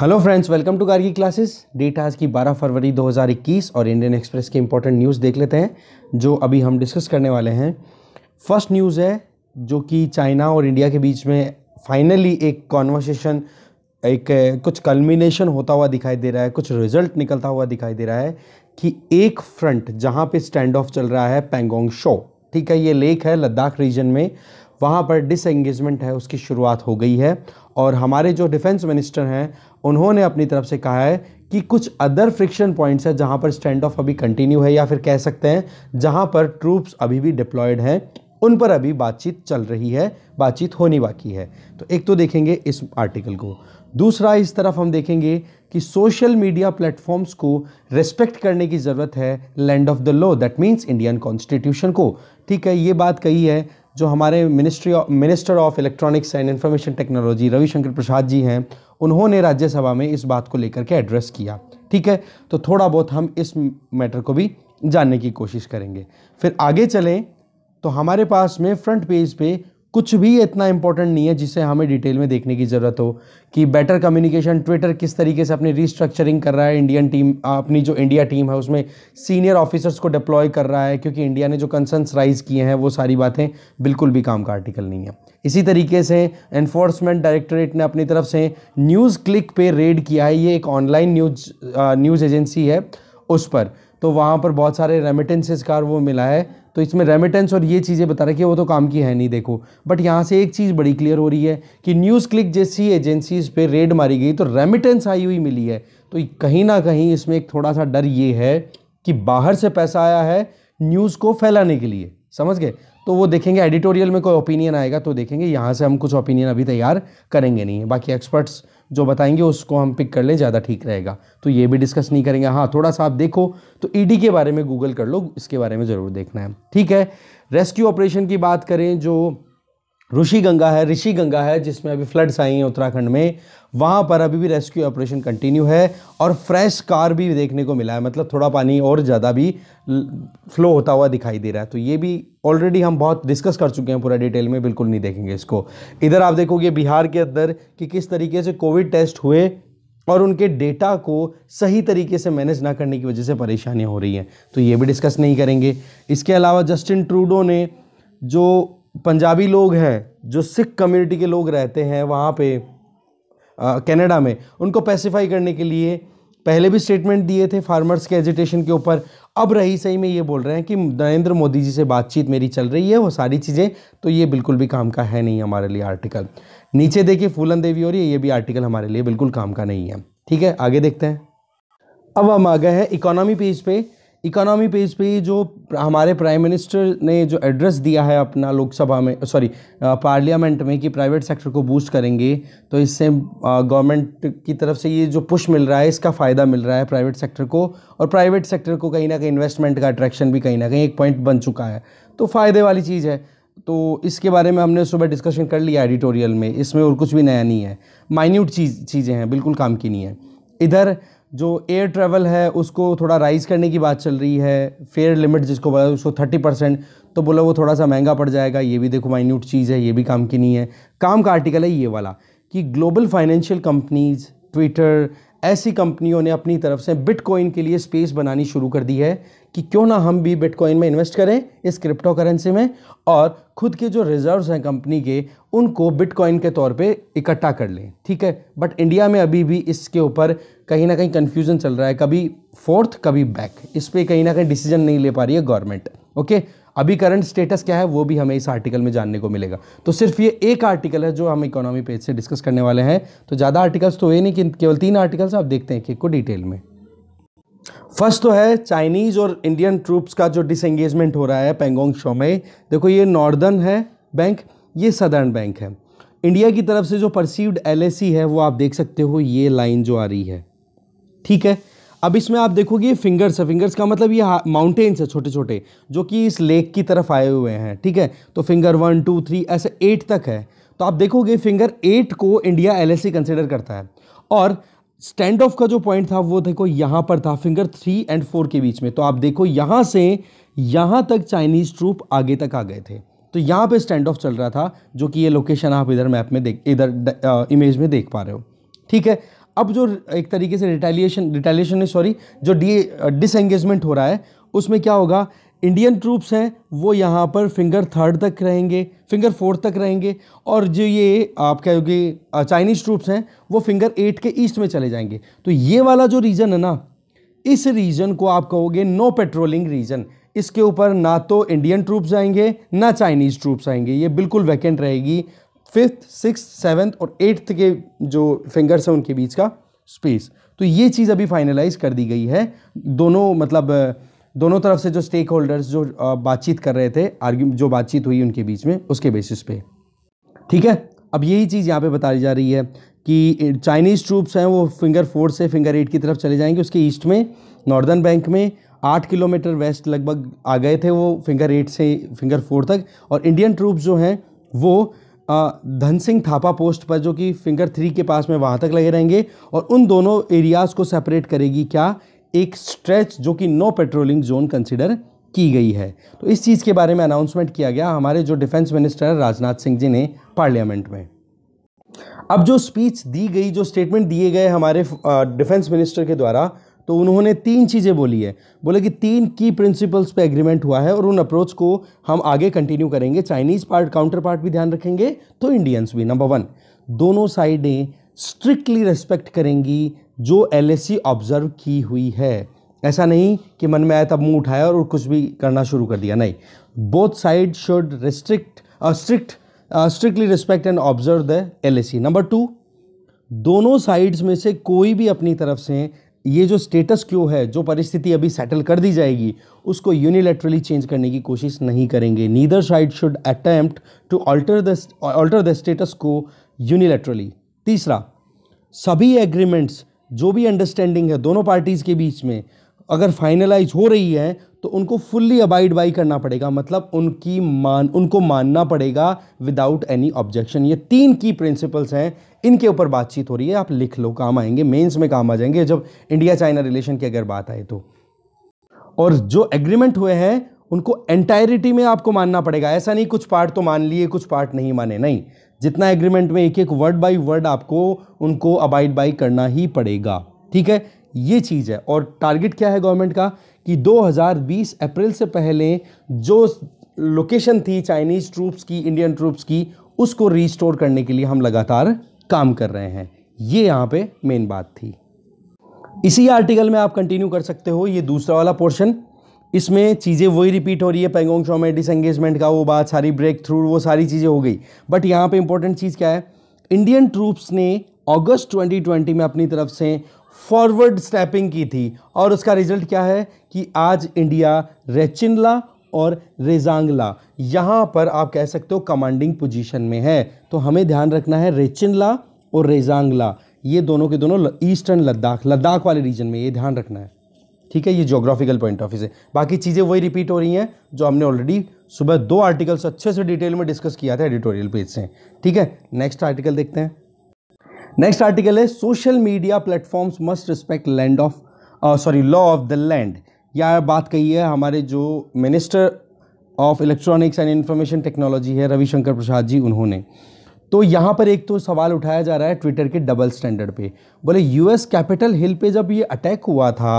hello friends welcome to Gargi classes date आज की 12 फरवरी 2021 और इंडियन एक्सप्रेस के इंपॉर्टेंट न्यूज़ देख लेते हैं जो अभी हम डिस्कस करने वाले हैं फर्स्ट न्यूज़ है जो कि चाइना और इंडिया के बीच में फाइनली एक कॉन्वर्सेशन एक कुछ कल्मिनेशन होता हुआ दिखाई दे रहा है कुछ रिजल्ट निकलता हुआ दिखाई दे रहा है कि एक फ्रंट जहाँ पर स्टैंड ऑफ चल रहा है पैंगोंग शो ठीक है ये लेक है लद्दाख रीजन में वहाँ पर डिसंगेजमेंट है उसकी शुरुआत हो गई है और हमारे जो डिफेंस मिनिस्टर हैं उन्होंने अपनी तरफ से कहा है कि कुछ अदर फ्रिक्शन पॉइंट्स हैं जहाँ पर स्टैंड ऑफ अभी कंटिन्यू है या फिर कह सकते हैं जहाँ पर ट्रूप्स अभी भी डिप्लॉयड हैं उन पर अभी बातचीत चल रही है बातचीत होनी बाकी है तो एक तो देखेंगे इस आर्टिकल को दूसरा इस तरफ हम देखेंगे कि सोशल मीडिया प्लेटफॉर्म्स को रेस्पेक्ट करने की ज़रूरत है land of the law that means Indian constitution को ठीक है ये बात कही है जो हमारे ministry minister of electronics and information technology Ravi Shankar Prasad ji हैं उन्होंने राज्यसभा में इस बात को लेकर के एड्रेस किया ठीक है तो थोड़ा बहुत हम इस मैटर को भी जानने की कोशिश करेंगे फिर आगे चलें तो हमारे पास में फ्रंट पेज पे कुछ भी इतना इंपॉर्टेंट नहीं है जिसे हमें डिटेल में देखने की ज़रूरत हो कि बेटर कम्युनिकेशन ट्विटर किस तरीके से अपनी रिस्ट्रक्चरिंग कर रहा है इंडियन टीम अपनी जो इंडिया टीम है उसमें सीनियर ऑफिसर्स को डिप्लॉय कर रहा है क्योंकि इंडिया ने जो कंसर्न्स राइज किए हैं वो सारी बातें बिल्कुल भी काम का आर्टिकल नहीं है इसी तरीके से एनफोर्समेंट डायरेक्टोरेट ने अपनी तरफ से न्यूज़ क्लिक पे रेड किया है ये एक ऑनलाइन न्यूज न्यूज़ एजेंसी है उस पर तो वहाँ पर बहुत सारे रेमिटेंसेस का वो मिला है तो इसमें रेमिटेंस और ये चीज़ें बता रखी है वो तो काम की है नहीं देखो बट यहाँ से एक चीज़ बड़ी क्लियर हो रही है कि न्यूज़ क्लिक जैसी एजेंसीज़ पे रेड मारी गई तो रेमिटेंस आई हुई मिली है तो कहीं ना कहीं इसमें एक थोड़ा सा डर ये है कि बाहर से पैसा आया है न्यूज़ को फैलाने के लिए समझ गए तो वो देखेंगे एडिटोरियल में कोई ओपिनियन आएगा तो देखेंगे यहाँ से हम कुछ ओपिनियन अभी तैयार करेंगे नहीं है बाकी एक्सपर्ट्स जो बताएंगे उसको हम पिक कर लें ज़्यादा ठीक रहेगा तो ये भी डिस्कस नहीं करेंगे हाँ थोड़ा सा आप देखो तो ईडी के बारे में गूगल कर लो इसके बारे में ज़रूर देखना है ठीक है रेस्क्यू ऑपरेशन की बात करें जो ऋषि गंगा है ऋषि गंगा है जिसमें अभी फ्लड्स आई हैं उत्तराखंड में वहाँ पर अभी भी रेस्क्यू ऑपरेशन कंटिन्यू है और फ्रेश कार भी देखने को मिला है मतलब थोड़ा पानी और ज़्यादा भी फ्लो होता हुआ दिखाई दे रहा है तो ये भी ऑलरेडी हम बहुत डिस्कस कर चुके हैं पूरा डिटेल में बिल्कुल नहीं देखेंगे इसको इधर आप देखोगे बिहार के अंदर कि किस तरीके से कोविड टेस्ट हुए और उनके डेटा को सही तरीके से मैनेज ना करने की वजह से परेशानियाँ हो रही हैं तो ये भी डिस्कस नहीं करेंगे इसके अलावा जस्टिन ट्रूडो ने जो पंजाबी लोग हैं जो सिख कम्युनिटी के लोग रहते हैं वहाँ पे कनाडा में उनको पैसिफाई करने के लिए पहले भी स्टेटमेंट दिए थे फार्मर्स के एजिटेशन के ऊपर अब रही सही में ये बोल रहे हैं कि नरेंद्र मोदी जी से बातचीत मेरी चल रही है वो सारी चीज़ें तो ये बिल्कुल भी काम का है नहीं हमारे लिए आर्टिकल नीचे देखिए फूलन देवी और ये भी आर्टिकल हमारे लिए बिल्कुल काम का नहीं है ठीक है आगे देखते हैं अब हम आ गए हैं इकोनॉमी पेज पे इकोनॉमी पेज पे जो हमारे प्राइम मिनिस्टर ने जो एड्रेस दिया है अपना लोकसभा में सॉरी पार्लियामेंट में कि प्राइवेट सेक्टर को बूस्ट करेंगे तो इससे गवर्नमेंट की तरफ से ये जो पुश मिल रहा है इसका फ़ायदा मिल रहा है प्राइवेट सेक्टर को और प्राइवेट सेक्टर को कहीं ना कहीं इन्वेस्टमेंट का अट्रैक्शन भी कहीं ना कहीं एक पॉइंट बन चुका है तो फ़ायदे वाली चीज़ है तो इसके बारे में हमने सुबह डिस्कशन कर लिया एडिटोरियल में इसमें और कुछ भी नया नहीं है माइन्यूट चीज़ चीज़ें हैं बिल्कुल काम की नहीं है इधर जो एयर ट्रैवल है उसको थोड़ा राइज करने की बात चल रही है फेयर लिमिट जिसको बोला उसको थर्टी परसेंट तो बोला वो थोड़ा सा महंगा पड़ जाएगा ये भी देखो माइन्यूट चीज़ है ये भी काम की नहीं है काम का आर्टिकल है ये वाला कि ग्लोबल फाइनेंशियल कंपनीज़ ट्विटर ऐसी कंपनियों ने अपनी तरफ से बिटकॉइन के लिए स्पेस बनानी शुरू कर दी है कि क्यों ना हम भी बिटकॉइन में इन्वेस्ट करें इस क्रिप्टो करेंसी में और खुद के जो रिजर्व्स हैं कंपनी के उनको बिटकॉइन के तौर पे इकट्ठा कर लें ठीक है बट इंडिया में अभी भी इसके ऊपर कहीं ना कहीं कन्फ्यूज़न चल रहा है कभी फोर्थ कभी बैक इस पर कहीं ना कहीं डिसीजन नहीं ले पा रही है गवर्नमेंट ओके अभी करंट स्टेटस क्या है वो भी हमें इस आर्टिकल में जानने को मिलेगा तो सिर्फ ये एक आर्टिकल है जो हम इकोनॉमी पेज से डिस्कस करने वाले हैं तो ज़्यादा आर्टिकल्स तो ये नहीं कि केवल तीन आर्टिकल्स आप देखते हैं कि को डिटेल में फर्स्ट तो है चाइनीज़ और इंडियन ट्रूप्स का जो डिसंगेजमेंट हो रहा है पेंगोंग शो में देखो ये नॉर्दर्न है बैंक ये सदर्न बैंक है इंडिया की तरफ से जो परसीव्ड एल है वो आप देख सकते हो ये लाइन जो आ रही है ठीक है अब इसमें आप देखोगे फिंगर्स है फिंगर्स का मतलब ये माउंटेन्स है छोटे छोटे जो कि इस लेक की तरफ आए हुए हैं ठीक है तो फिंगर वन टू थ्री ऐसे एट तक है तो आप देखोगे फिंगर एट को इंडिया एल कंसिडर करता है और स्टैंड ऑफ का जो पॉइंट था वो देखो यहाँ पर था फिंगर थ्री एंड फोर के बीच में तो आप देखो यहाँ से यहाँ तक चाइनीज़ ट्रूप आगे तक आ गए थे तो यहाँ पे स्टैंड ऑफ चल रहा था जो कि ये लोकेशन आप इधर मैप में देख इधर इमेज में देख पा रहे हो ठीक है अब जो एक तरीके से रिटेलिएशन रिटेलिएशन नहीं सॉरी जो डी डिसंगेजमेंट हो रहा है उसमें क्या होगा इंडियन ट्रूप्स हैं वो यहाँ पर फिंगर थर्ड तक रहेंगे फिंगर फोर्थ तक रहेंगे और जो ये आप कहोगे चाइनीज़ ट्रूप्स हैं वो फिंगर एट के ईस्ट में चले जाएंगे तो ये वाला जो रीजन है ना इस रीजन को आप कहोगे नो पेट्रोलिंग रीजन इसके ऊपर ना तो इंडियन ट्रूप्स आएंगे ना चाइनीज़ ट्रूप्स आएंगे ये बिल्कुल वैकेंट रहेगी फिफ्थ सिक्स सेवन्थ और एट्थ के जो फिंगर्स हैं उनके बीच का स्पेस तो ये चीज़ अभी फाइनलाइज कर दी गई है दोनों मतलब दोनों तरफ से जो स्टेक होल्डर्स जो बातचीत कर रहे थे आर्ग्यू जो बातचीत हुई उनके बीच में उसके बेसिस पे ठीक है अब यही चीज़ यहाँ पे बताई जा रही है कि चाइनीज़ ट्रूप्स हैं वो फिंगर फोर से फिंगर एट की तरफ चले जाएंगे उसके ईस्ट में नॉर्दर्न बैंक में आठ किलोमीटर वेस्ट लगभग आ गए थे वो फिंगर एट से फिंगर फोर तक और इंडियन ट्रूप्स जो हैं वो धन सिंह थापा पोस्ट पर जो कि फिंगर थ्री के पास में वहाँ तक लगे रहेंगे और उन दोनों एरियाज़ को सेपरेट करेगी क्या एक स्ट्रेच जो कि नो पेट्रोलिंग जोन कंसिडर की गई है तो इस चीज़ के बारे में अनाउंसमेंट किया गया हमारे जो डिफेंस मिनिस्टर राजनाथ सिंह जी ने पार्लियामेंट में अब जो स्पीच दी गई जो स्टेटमेंट दिए गए हमारे डिफेंस मिनिस्टर के द्वारा तो उन्होंने तीन चीज़ें बोली है बोले कि तीन की प्रिंसिपल्स पे एग्रीमेंट हुआ है और उन अप्रोच को हम आगे कंटिन्यू करेंगे चाइनीज़ पार्ट काउंटर पार्ट भी ध्यान रखेंगे तो इंडियंस भी नंबर वन दोनों साइडें स्ट्रिक्टली रेस्पेक्ट करेंगी जो एल ऑब्जर्व e की हुई है ऐसा नहीं कि मन में आया तब मुंह उठाया और कुछ भी करना शुरू कर दिया नहीं both side should restrict strict strictly respect and observe the L number two दोनों साइड्स में से कोई भी अपनी तरफ से ये जो स्टेटस क्यों है जो परिस्थिति अभी सेटल कर दी जाएगी उसको यूनिलेटरली चेंज करने की कोशिश नहीं करेंगे neither side should attempt to alter the alter the status quo unilaterally तीसरा सभी एग्रीमेंट्स जो भी अंडरस्टैंडिंग है दोनों पार्टीज़ के बीच में अगर फाइनलाइज हो रही है तो उनको फुल्ली अबाइड बाई करना पड़ेगा मतलब उनकी मान उनको मानना पड़ेगा विदाउट एनी ऑब्जेक्शन ये तीन की प्रिंसिपल्स हैं इनके ऊपर बातचीत हो रही है आप लिख लो काम आएंगे मेंस में काम आ जाएंगे जब इंडिया चाइना रिलेशन की अगर बात आए तो और जो एग्रीमेंट हुए हैं उनको एंटायरिटी में आपको मानना पड़ेगा ऐसा नहीं कुछ पार्ट तो मान लिए कुछ पार्ट नहीं माने नहीं जितना एग्रीमेंट में एक एक वर्ड बाई वर्ड आपको उनको अबाइड बाई करना ही पड़ेगा ठीक है ये चीज़ है और टारगेट क्या है गवर्नमेंट का कि 2020 अप्रैल से पहले जो लोकेशन थी चाइनीज़ ट्रूप्स की इंडियन ट्रूप्स की उसको रिस्टोर करने के लिए हम लगातार काम कर रहे हैं ये यहाँ पे मेन बात थी इसी आर्टिकल में आप कंटिन्यू कर सकते हो ये दूसरा वाला पोर्शन इसमें चीज़ें वही रिपीट हो रही है पैंगोंग शो में डिसंगेजमेंट का वो बात सारी ब्रेक थ्रू वो सारी चीज़ें हो गई बट यहाँ पे इंपॉर्टेंट चीज़ क्या है इंडियन ट्रूप्स ने अगस्त 2020 में अपनी तरफ से फॉरवर्ड स्टेपिंग की थी और उसका रिजल्ट क्या है कि आज इंडिया रेचिनला और रेजांगला यहाँ पर आप कह सकते हो कमांडिंग पोजीशन में है तो हमें ध्यान रखना है रेचिनला और रेजांगला ये दोनों के दोनों ईस्टर्न लद्दाख लद्दाख वाले रीजन में ये ध्यान रखना है ठीक है ये जोग्राफिकल पॉइंट ऑफ व्यू से बाकी चीज़ें वही रिपीट हो रही हैं जो हमने ऑलरेडी सुबह दो आर्टिकल्स अच्छे से डिटेल में डिस्कस किया था एडिटोरियल पेज से ठीक है नेक्स्ट आर्टिकल देखते हैं नेक्स्ट आर्टिकल है social media platforms must respect land of sorry law of the land यह बात कही है हमारे जो minister of electronics and information technology है रविशंकर प्रसाद जी उन्होंने तो यहाँ पर एक तो सवाल उठाया जा रहा है ट्विटर के डबल स्टैंडर्ड पे बोले यूएस कैपिटल हिल पे जब ये अटैक हुआ था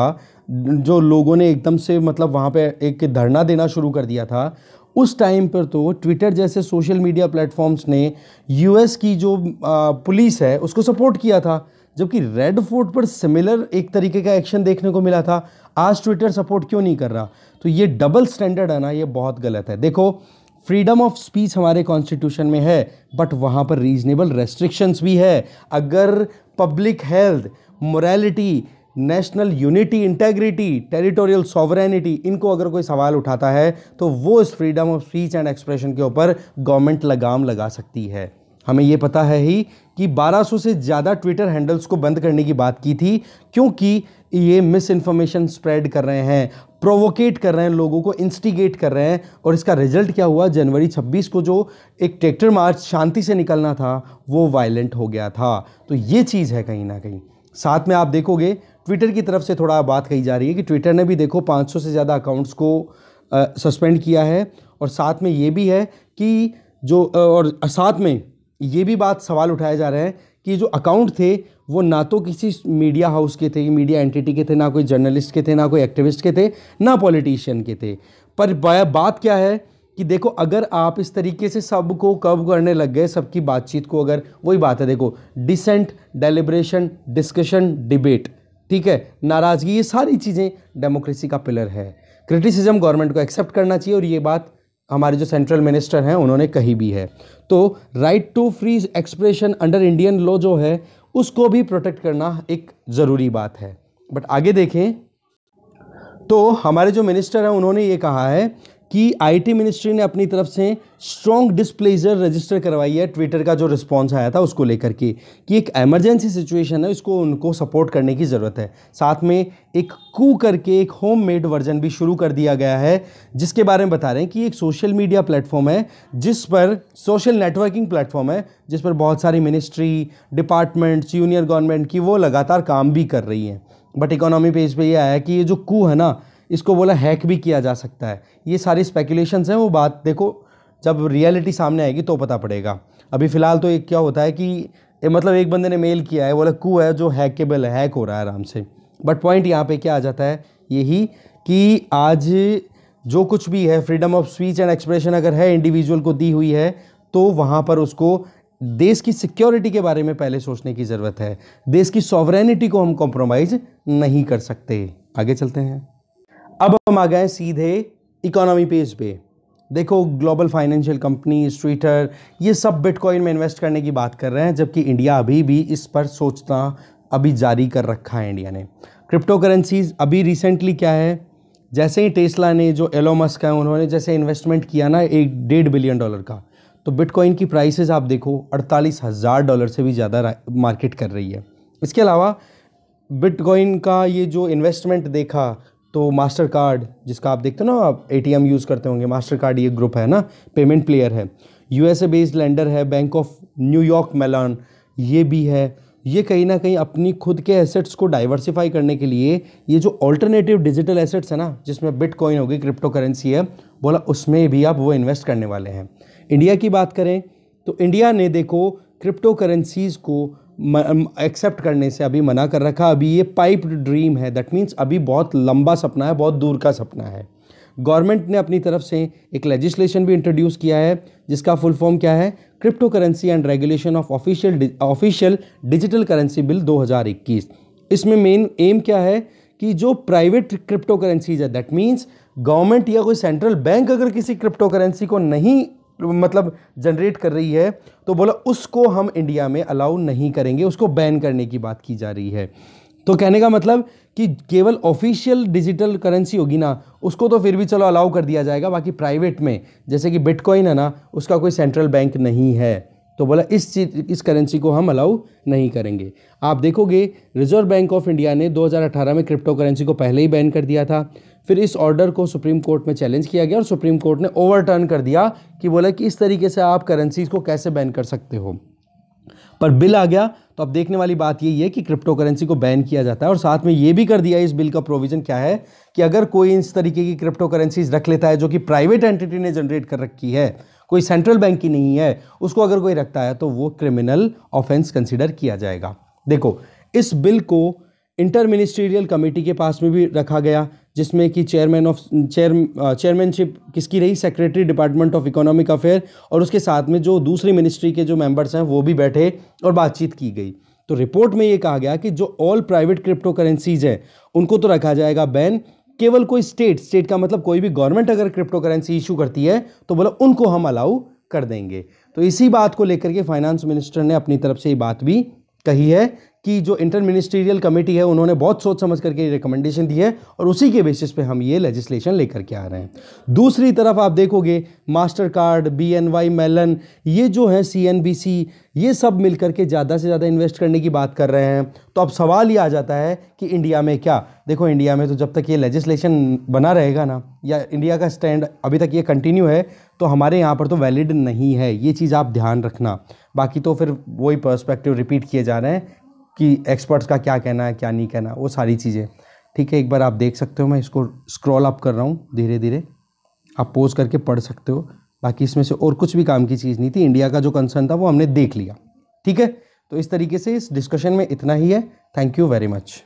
जो लोगों ने एकदम से मतलब वहाँ पे एक धरना देना शुरू कर दिया था उस टाइम पर तो ट्विटर जैसे सोशल मीडिया प्लेटफॉर्म्स ने यूएस की जो पुलिस है उसको सपोर्ट किया था जबकि रेड फोर्ट पर सिमिलर एक तरीके का एक्शन देखने को मिला था आज ट्विटर सपोर्ट क्यों नहीं कर रहा तो ये डबल स्टैंडर्ड है ना ये बहुत गलत है देखो फ्रीडम ऑफ स्पीच हमारे कॉन्स्टिट्यूशन में है बट वहाँ पर रीजनेबल रेस्ट्रिक्शंस भी है अगर public health morality national unity integrity territorial sovereignty इनको अगर कोई सवाल उठाता है तो वो इस freedom of speech and expression के ऊपर गवर्नमेंट लगाम लगा सकती है हमें ये पता है ही कि 1200 से ज़्यादा ट्विटर हैंडल्स को बंद करने की बात की थी क्योंकि ये मिस इन्फॉर्मेशन स्प्रेड कर रहे हैं प्रोवोकेट कर रहे हैं लोगों को इंस्टिगेट कर रहे हैं और इसका रिजल्ट क्या हुआ जनवरी 26 को जो एक ट्रैक्टर मार्च शांति से निकलना था वो वायलेंट हो गया था तो ये चीज़ है कहीं ना कहीं साथ में आप देखोगे ट्विटर की तरफ से थोड़ा बात कही जा रही है कि ट्विटर ने भी देखो 500 से ज़्यादा अकाउंट्स को सस्पेंड किया है और साथ में ये भी है कि जो और साथ में ये भी बात सवाल उठाया जा रहा है कि जो अकाउंट थे वो ना तो किसी मीडिया हाउस के थे मीडिया एंटिटी के थे ना कोई जर्नलिस्ट के थे ना कोई एक्टिविस्ट के थे ना पॉलिटिशियन के थे पर बात क्या है कि देखो अगर आप इस तरीके से सबको कब करने लग गए सबकी बातचीत को अगर वही बात है देखो डिसेंट डेलिब्रेशन डिस्कशन डिबेट ठीक है नाराज़गी ये सारी चीज़ें डेमोक्रेसी का पिलर है क्रिटिसिज्म गवर्नमेंट को एक्सेप्ट करना चाहिए और ये बात हमारे जो सेंट्रल मिनिस्टर हैं उन्होंने कही भी है तो right to free expression under Indian law जो है उसको भी प्रोटेक्ट करना एक ज़रूरी बात है बट आगे देखें तो हमारे जो मिनिस्टर हैं उन्होंने ये कहा है कि आईटी मिनिस्ट्री ने अपनी तरफ से स्ट्रॉन्ग डिस्प्लेजर रजिस्टर करवाई है ट्विटर का जो रिस्पॉन्स आया था उसको लेकर के कि एक एमरजेंसी सिचुएशन है उसको उनको सपोर्ट करने की ज़रूरत है साथ में एक कू करके एक होम मेड वर्जन भी शुरू कर दिया गया है जिसके बारे में बता रहे हैं कि एक सोशल मीडिया प्लेटफॉर्म है जिस पर सोशल नेटवर्किंग प्लेटफॉर्म है जिस पर बहुत सारी मिनिस्ट्री डिपार्टमेंट्स यूनियन गवर्नमेंट की वो लगातार काम भी कर रही हैं बट इकोनॉमी पेज पर यह आया कि ये जो कू है ना इसको बोला हैक भी किया जा सकता है ये सारी स्पेकुलेशंस हैं वो बात देखो जब रियलिटी सामने आएगी तो पता पड़ेगा अभी फ़िलहाल तो एक क्या होता है कि मतलब एक बंदे ने मेल किया है बोला कू है जो हैकेबल है हैक हो रहा है आराम से बट पॉइंट यहाँ पे क्या आ जाता है यही कि आज जो कुछ भी है freedom of speech and expression अगर है इंडिविजुअल को दी हुई है तो वहाँ पर उसको देश की सिक्योरिटी के बारे में पहले सोचने की ज़रूरत है देश की सॉवरेनिटी को हम कॉम्प्रोमाइज़ नहीं कर सकते आगे चलते हैं अब हम आ गए सीधे इकोनॉमी पेज पे देखो ग्लोबल फाइनेंशियल कंपनीज ट्विटर ये सब बिटकॉइन में इन्वेस्ट करने की बात कर रहे हैं जबकि इंडिया अभी भी इस पर सोचना अभी जारी कर रखा है इंडिया ने क्रिप्टो करेंसीज अभी रिसेंटली क्या है जैसे ही टेस्ला ने जो एलो मस्क है उन्होंने जैसे इन्वेस्टमेंट किया ना एक डेढ़ बिलियन डॉलर का तो बिटकॉइन की प्राइसेस आप देखो अड़तालीस हज़ार डॉलर से भी ज़्यादा मार्केट कर रही है इसके अलावा बिटकॉइन का ये जो इन्वेस्टमेंट देखा तो मास्टर कार्ड जिसका आप देखते हो ना आप ए यूज़ करते होंगे मास्टर कार्ड ये ग्रुप है ना पेमेंट प्लेयर है यूएसए बेस्ड लैंडर है बैंक ऑफ न्यूयॉर्क मेलान ये भी है ये कहीं ना कहीं अपनी खुद के एसेट्स को डाइवर्सिफाई करने के लिए ये जो ऑल्टरनेटिव डिजिटल एसेट्स है ना जिसमें बिटकॉइन होगी क्रिप्टो करेंसी है बोला उसमें भी आप वो इन्वेस्ट करने वाले हैं इंडिया की बात करें तो इंडिया ने देखो क्रिप्टो करेंसीज़ को एक्सेप्ट करने से अभी मना कर रखा अभी ये पाइप्ड ड्रीम है दैट मीन्स अभी बहुत लंबा सपना है बहुत दूर का सपना है गवर्नमेंट ने अपनी तरफ से एक लेजिस्लेशन भी इंट्रोड्यूस किया है जिसका फुल फॉर्म क्या है crypto currency and regulation of official official digital currency bill 2021 इसमें मेन एम क्या है कि जो प्राइवेट क्रिप्टो करेंसीज है दैट मीन्स गवर्नमेंट या कोई सेंट्रल बैंक अगर किसी क्रिप्टो करेंसी को नहीं मतलब जनरेट कर रही है तो बोला उसको हम इंडिया में अलाउ नहीं करेंगे उसको बैन करने की बात की जा रही है तो कहने का मतलब कि केवल ऑफिशियल डिजिटल करेंसी होगी ना उसको तो फिर भी चलो अलाउ कर दिया जाएगा बाकी प्राइवेट में जैसे कि बिटकॉइन है ना उसका कोई सेंट्रल बैंक नहीं है तो बोला इस चीज इस करेंसी को हम अलाउ नहीं करेंगे आप देखोगे रिजर्व बैंक ऑफ इंडिया ने 2018 में क्रिप्टो करेंसी को पहले ही बैन कर दिया था फिर इस ऑर्डर को सुप्रीम कोर्ट में चैलेंज किया गया और सुप्रीम कोर्ट ने ओवरटर्न कर दिया कि बोला कि इस तरीके से आप करेंसी को कैसे बैन कर सकते हो पर बिल आ गया तो अब देखने वाली बात यही है कि क्रिप्टो करेंसी को बैन किया जाता है और साथ में ये भी कर दिया इस बिल का प्रोविजन क्या है कि अगर कोई इस तरीके की क्रिप्टो करेंसीज रख लेता है जो कि प्राइवेट एंटिटी ने जनरेट कर रखी है कोई सेंट्रल बैंक की नहीं है उसको अगर कोई रखता है तो वो क्रिमिनल ऑफेंस कंसिडर किया जाएगा देखो इस बिल को इंटर मिनिस्ट्रियल कमेटी के पास में भी रखा गया जिसमें कि चेयरमैन ऑफ चेयर चेयरमैनशिप किसकी रही secretary department of economic affair और उसके साथ में जो दूसरी मिनिस्ट्री के जो मेंबर्स हैं वो भी बैठे और बातचीत की गई तो रिपोर्ट में ये कहा गया कि जो ऑल प्राइवेट क्रिप्टो करेंसीज हैं उनको तो रखा जाएगा बैन केवल कोई स्टेट स्टेट का मतलब कोई भी गवर्नमेंट अगर क्रिप्टो करेंसी इशू करती है तो बोला उनको हम अलाउ कर देंगे तो इसी बात को लेकर के फाइनेंस मिनिस्टर ने अपनी तरफ से ये बात भी कही है कि जो इंटर मिनिस्ट्रियल कमेटी है उन्होंने बहुत सोच समझ करके रिकमेंडेशन दी है और उसी के बेसिस पे हम ये लेजिस्लेशन लेकर के आ रहे हैं दूसरी तरफ आप देखोगे Mastercard B N Y Mellon ये जो है सी एन बी सी ये सब मिल के ज़्यादा से ज़्यादा इन्वेस्ट करने की बात कर रहे हैं तो अब सवाल ये आ जाता है कि इंडिया में क्या देखो इंडिया में तो जब तक ये लेजिस्लेशन बना रहेगा ना या इंडिया का स्टैंड अभी तक ये कंटिन्यू है तो हमारे यहाँ पर तो वैलिड नहीं है ये चीज़ आप ध्यान रखना बाकी तो फिर वही पर्सपेक्टिव रिपीट किए जा रहे हैं कि एक्सपर्ट्स का क्या कहना है क्या नहीं कहना वो सारी चीज़ें ठीक है एक बार आप देख सकते हो मैं इसको स्क्रॉल अप कर रहा हूँ धीरे धीरे आप पोज करके पढ़ सकते हो बाकी इसमें से और कुछ भी काम की चीज़ नहीं थी इंडिया का जो कंसर्न था वो हमने देख लिया ठीक है तो इस तरीके से इस डिस्कशन में इतना ही है थैंक यू वेरी मच